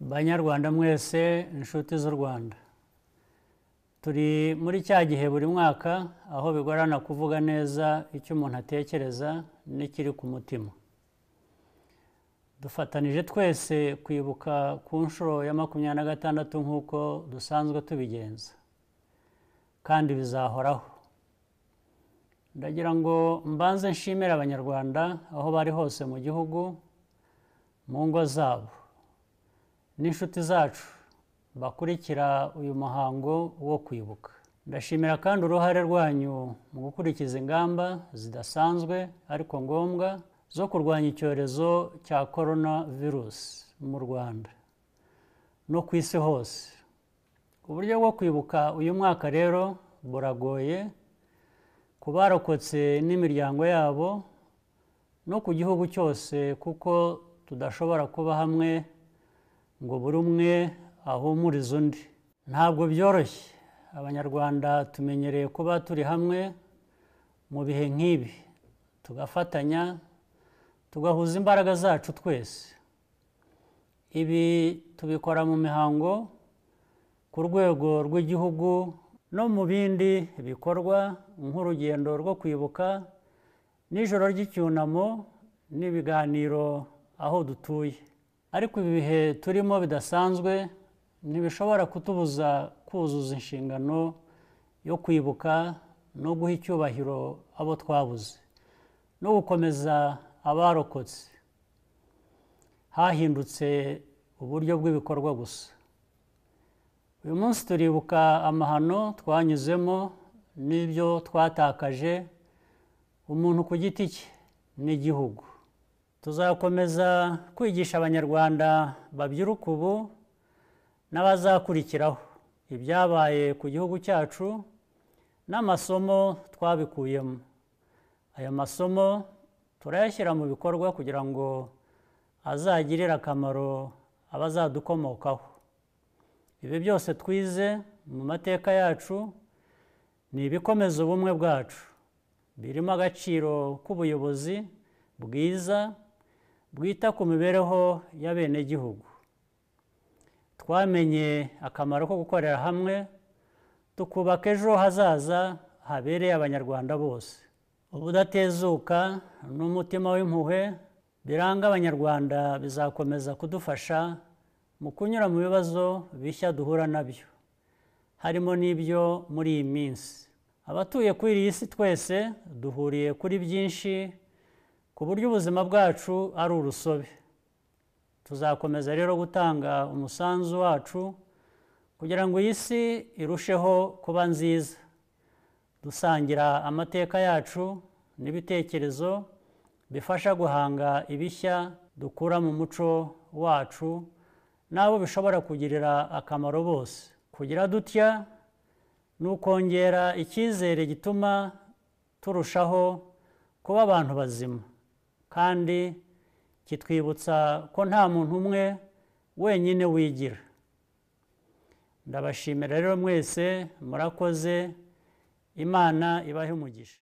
banyarwanda mwese inshuti z'u rwanda turi muri cya gihe buri mwaka aho bigorana kuvuga neza icyo umuntu atekereza n'ikiri ku mutima dufatanije twese kwibuka ku nshuro ya makumyabiri na gatandatu nk'uko dusanzwe tubigenza kandi bizahoraho ndagira ngo mbanze nshimire abanyarwanda aho bari hose mu gihugu mu ngo zabo n'inshuti zacu bakurikira uyu muhango wo kwibuka ndashimira kandi uruhare rwanyu mu gukurikiza ingamba zidasanzwe ariko ngombwa zo kurwanya icyorezo cya korona virusi mu rwanda no ku isi hose uburyo bwo kwibuka uyu mwaka rero buragoye ku barokotse n'imiryango yabo no ku gihugu cyose kuko tudashobora kuba hamwe ngo buri umwe ahumurize undi ntabwo byoroshye abanyarwanda tumenyereye kuba turi hamwe mu bihe nk'ibi tugafatanya tugahuza imbaraga zacu twese ibi tubikora mu mihango ku rwego rw'igihugu no mu bindi bikorwa nk'urugendo rwo kwibuka n'ijoro ry'icyunamo n'ibiganiro aho dutuye ariko ibi bihe turimo bidasanzwe ntibishobora kutubuza kuzuza inshingano yo kwibuka no guha icyubahiro abo twabuze no gukomeza abarokotse hahindutse uburyo bw'ibikorwa gusa uyu munsi turibuka amahano twanyuzemo n'ibyo twatakaje umuntu ku giti cye n'igihugu tuzakomeza kwigisha abanyarwanda babyiruka ubu n'abazakurikiraho ibyabaye ku gihugu cyacu n'amasomo twabikuyemo aya masomo turayashyira mu bikorwa kugira ngo azagirire akamaro abazadukomokaho ibi byose twize mu mateka yacu ni ibikomeza ubumwe bwacu birimo agaciro k'ubuyobozi bwiza bwita ku mibereho y'abenegihugu twamenye akamaro ko gukorera hamwe tukubaka ejo hazaza habereye abanyarwanda bose ubudatezuka n'umutima w'impuhwe biranga abanyarwanda bizakomeza kudufasha mu kunyura mu bibazo bishya duhura nabyo harimo n'ibyo muri iyi minsi abatuye kuri iyi si twese duhuriye kuri byinshi ku buryo ubuzima bwacu ari urusobe tuzakomeza rero gutanga umusanzu wacu kugira ngo iyi si irusheho kuba nziza dusangira amateka yacu n'ibitekerezo bifasha guhanga ibishya dukura mu muco wacu n'abo bishobora kugirira akamaro bose kugira dutya ni ukongera icyizere gituma turushaho kuba abantu bazima kandi kitwibutsa ko nta muntu umwe wenyine wigira ndabashimira rero mwese murakoze imana ibahe umugisha